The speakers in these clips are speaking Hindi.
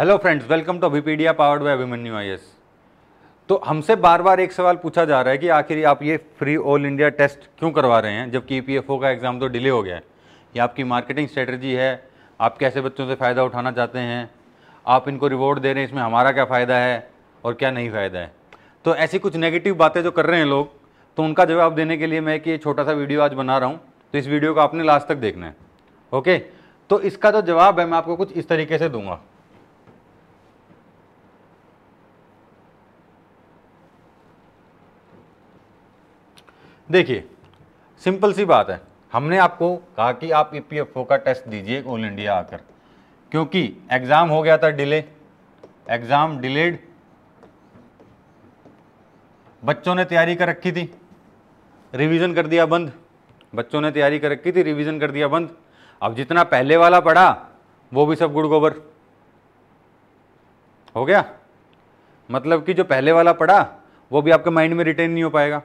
hello friends welcome to Abhipedia powered by Abhimanyu आई तो हमसे बार बार एक सवाल पूछा जा रहा है कि आखिर आप ये फ्री ऑल इंडिया टेस्ट क्यों करवा रहे हैं जबकि ई e का एग्ज़ाम तो डिले हो गया है ये आपकी मार्केटिंग स्ट्रेटजी है आप कैसे बच्चों से फ़ायदा उठाना चाहते हैं आप इनको रिवॉर्ड दे रहे हैं इसमें हमारा क्या फ़ायदा है और क्या नहीं फ़ायदा है तो ऐसी कुछ नेगेटिव बातें जो कर रहे हैं लोग तो उनका जवाब देने के लिए मैं एक ये छोटा सा वीडियो आज बना रहा हूँ तो इस वीडियो को आपने लास्ट तक देखना है ओके तो इसका जो जवाब है मैं आपको कुछ इस तरीके से दूंगा देखिए सिंपल सी बात है हमने आपको कहा कि आप ई e का टेस्ट दीजिए ऑल इंडिया आकर क्योंकि एग्ज़ाम हो गया था डिले एग्ज़ाम डिलेड बच्चों ने तैयारी कर रखी थी रिवीजन कर दिया बंद बच्चों ने तैयारी कर रखी थी रिवीजन कर दिया बंद अब जितना पहले वाला पढ़ा वो भी सब गुड़ गोबर हो गया मतलब कि जो पहले वाला पढ़ा वो भी आपके माइंड में रिटेन नहीं हो पाएगा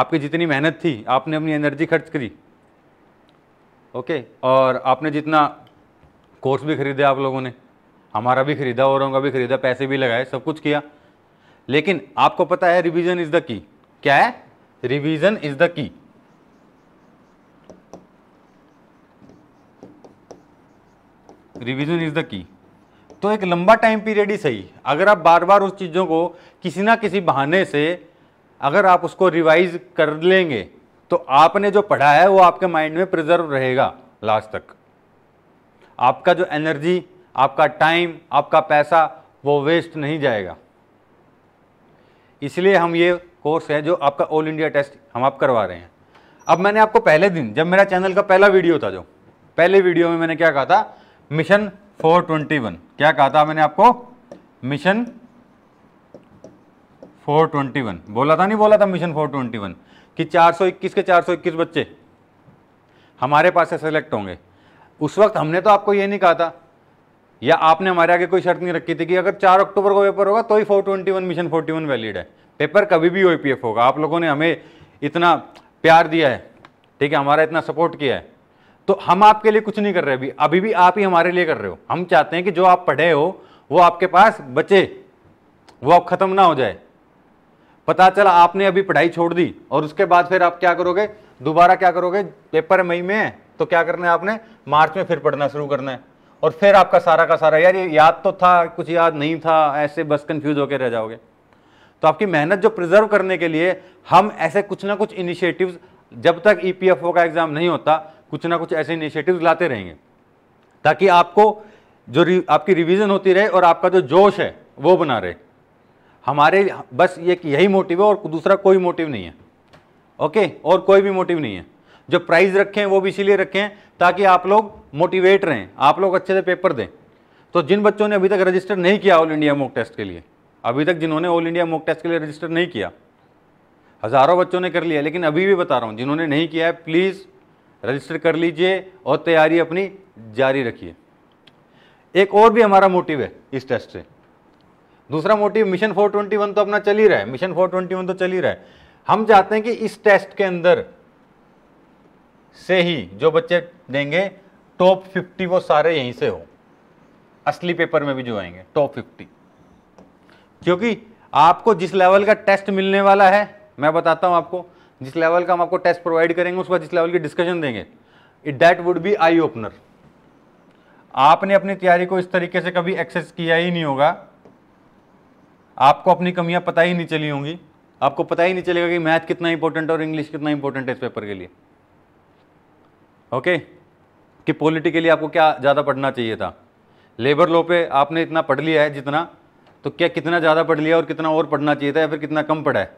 आपकी जितनी मेहनत थी आपने अपनी एनर्जी खर्च करी ओके और आपने जितना कोर्स भी खरीदा आप लोगों ने हमारा भी खरीदा औरों का भी खरीदा पैसे भी लगाए सब कुछ किया लेकिन आपको पता है रिवीजन इज़ द की क्या है revision is the key revision is the key तो एक लंबा टाइम पीरियड ही सही अगर आप बार बार उस चीज़ों को किसी ना किसी बहाने से अगर आप उसको रिवाइज कर लेंगे तो आपने जो पढ़ा है वो आपके माइंड में प्रिजर्व रहेगा लास्ट तक आपका जो एनर्जी आपका टाइम आपका पैसा वो वेस्ट नहीं जाएगा इसलिए हम ये कोर्स है जो आपका ऑल इंडिया टेस्ट हम आप करवा रहे हैं अब मैंने आपको पहले दिन जब मेरा चैनल का पहला वीडियो था जो पहले वीडियो में मैंने क्या कहा था मिशन 421 क्या कहा था मैंने आपको मिशन 421 बोला था नहीं बोला था मिशन 421 कि 421 के 421 बच्चे हमारे पास से सेलेक्ट होंगे उस वक्त हमने तो आपको ये नहीं कहा था या आपने हमारे आगे कोई शर्त नहीं रखी थी कि अगर 4 अक्टूबर को पेपर होगा तो ही 421 मिशन 41 वैलिड है पेपर कभी भी एफ होगा आप लोगों ने हमें इतना प्यार दिया है ठीक है हमारा इतना सपोर्ट किया है तो हम आपके लिए कुछ नहीं कर रहे अभी अभी भी आप ही हमारे लिए कर रहे हो हम चाहते हैं कि जो आप पढ़े हो वो आपके पास बचे वो आप ख़त्म ना हो जाए पता चला आपने अभी पढ़ाई छोड़ दी और उसके बाद फिर आप क्या करोगे दोबारा क्या करोगे पेपर मई में है तो क्या करना है आपने मार्च में फिर पढ़ना शुरू करना है और फिर आपका सारा का सारा यार ये याद तो था कुछ याद नहीं था ऐसे बस कंफ्यूज होकर रह जाओगे तो आपकी मेहनत जो प्रिजर्व करने के लिए हम ऐसे कुछ ना कुछ इनिशिएटिव्स जब तक ईपीएफओ e का एग्जाम नहीं होता कुछ ना कुछ ऐसे इनिशिएटिव्स लाते रहेंगे ताकि आपको जो आपकी रिवीजन होती रहे और आपका जो जोश है वो बना रहे हमारे बस ये कि यही मोटिव है और दूसरा कोई मोटिव नहीं है ओके और कोई भी मोटिव नहीं है जो प्राइज़ रखें वो भी इसीलिए रखें ताकि आप लोग मोटिवेट रहें आप लोग अच्छे से पेपर दें तो जिन बच्चों ने अभी तक रजिस्टर नहीं किया ऑल इंडिया मॉक टेस्ट के लिए अभी तक जिन्होंने ऑल इंडिया मॉक टेस्ट के लिए रजिस्टर नहीं किया हज़ारों बच्चों ने कर लिया लेकिन अभी भी बता रहा हूँ जिन्होंने नहीं किया है प्लीज़ रजिस्टर कर लीजिए और तैयारी अपनी जारी रखिए एक और भी हमारा मोटिव है इस टेस्ट से दूसरा मोटिव मिशन 421 तो अपना चल ही रहा है मिशन 421 तो चल ही रहा है हम चाहते हैं कि इस टेस्ट के अंदर से ही जो बच्चे देंगे टॉप 50 वो सारे यहीं से हो असली पेपर में भी जो आएंगे टॉप 50 क्योंकि आपको जिस लेवल का टेस्ट मिलने वाला है मैं बताता हूं आपको जिस लेवल का हम आपको टेस्ट प्रोवाइड करेंगे उस पर जिस लेवल की डिस्कशन देंगे it that would be eye opener आपने अपनी तैयारी को इस तरीके से कभी एक्सेस किया ही नहीं होगा आपको अपनी कमियां पता ही नहीं चली होंगी आपको पता ही नहीं चलेगा कि मैथ कितना इंपॉर्टेंट और इंग्लिश कितना इंपॉर्टेंट है इस पेपर के लिए ओके कि पॉलिटिकली आपको क्या ज़्यादा पढ़ना चाहिए था लेबर लॉ पे आपने इतना पढ़ लिया है जितना तो क्या कितना ज़्यादा पढ़ लिया और कितना और पढ़ना चाहिए था या फिर कितना कम पढ़ा है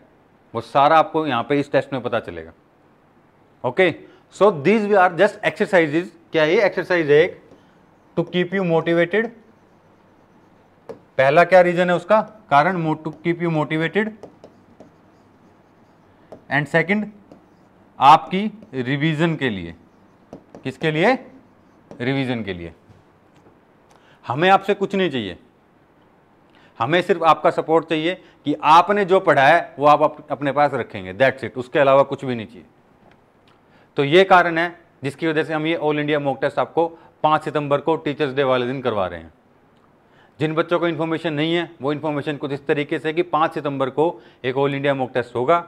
वो सारा आपको यहाँ पे इस टेस्ट में पता चलेगा okay so these we are just exercises क्या ये एक्सरसाइज है एक टू कीप यू मोटिवेटेड पहला क्या रीजन है उसका कारण to keep you motivated and second आपकी रिवीजन के लिए किसके लिए रिवीजन के लिए हमें आपसे कुछ नहीं चाहिए हमें सिर्फ आपका सपोर्ट चाहिए कि आपने जो पढ़ा है वो आप अपने पास रखेंगे दैट्स इट उसके अलावा कुछ भी नहीं चाहिए तो ये कारण है जिसकी वजह से हम ये ऑल इंडिया मॉक टेस्ट आपको पाँच सितंबर को टीचर्स डे वाले दिन करवा रहे हैं जिन बच्चों को इन्फॉर्मेशन नहीं है वो इन्फॉर्मेशन कुछ इस तरीके से कि पाँच सितंबर को एक ऑल इंडिया मॉक टेस्ट होगा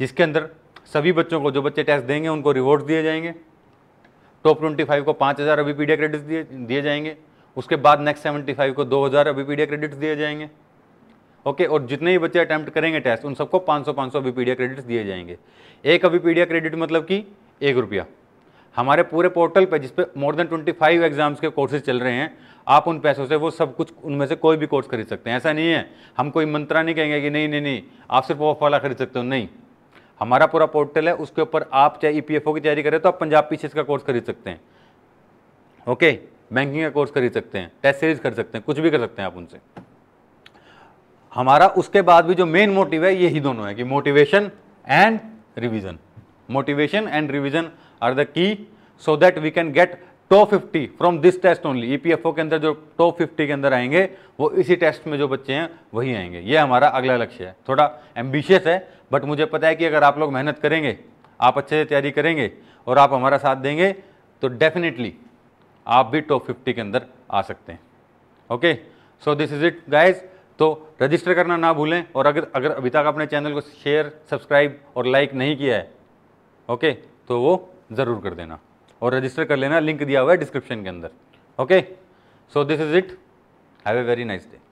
जिसके अंदर सभी बच्चों को जो बच्चे टेस्ट देंगे उनको रिवॉर्ड दिए जाएंगे टॉप ट्वेंटी फाइव को पाँच हज़ार अभी पीडिया क्रेडिट्स दिए दिए जाएंगे उसके बाद नेक्स्ट सेवेंटी फाइव को दो हज़ार अभी पीडिया क्रेडिट्स दिए जाएंगे ओके और जितने भी बच्चे अटैम्प्ट करेंगे टेस्ट उन सबको पाँच सौ पाँच सौ अभी पीडिया क्रेडिट्स दिए जाएंगे एक अभी पीडिया क्रेडिट मतलब कि एक रुपया हमारे पूरे पोर्टल पर जिसपे मोर देन 25 एग्जाम्स के कोर्सेज चल रहे हैं आप उन पैसों से वो सब कुछ उनमें से कोई भी कोर्स खरीद सकते हैं ऐसा नहीं है हम कोई मंत्रा नहीं कहेंगे कि नहीं नहीं नहीं आप सिर्फ ऑफ वाला खरीद सकते हो नहीं हमारा पूरा पोर्टल है उसके ऊपर आप चाहे ई e की तैयारी करें तो आप पंजाब पी का कोर्स खरीद सकते हैं ओके बैंकिंग का कोर्स खरीद सकते हैं टेस्ट सीरीज कर सकते हैं कुछ भी कर सकते हैं आप उनसे हमारा उसके बाद भी जो मेन मोटिव है यही दोनों है कि motivation and revision motivation and revision are the key so that we can get top 50 from this test only EPFO के अंदर जो टॉप 50 के अंदर आएंगे वो इसी टेस्ट में जो बच्चे हैं वही आएंगे ये हमारा अगला लक्ष्य है थोड़ा एम्बिशियस है बट मुझे पता है कि अगर आप लोग मेहनत करेंगे आप अच्छे से तैयारी करेंगे और आप हमारा साथ देंगे तो डेफिनेटली आप भी टॉप फिफ्टी के अंदर आ सकते हैं okay so this is it guys तो रजिस्टर करना ना भूलें और अगर अगर अभी तक आपने चैनल को शेयर सब्सक्राइब और लाइक नहीं किया है ओके okay, तो वो ज़रूर कर देना और रजिस्टर कर लेना लिंक दिया हुआ है डिस्क्रिप्शन के अंदर okay so this is it have a very nice day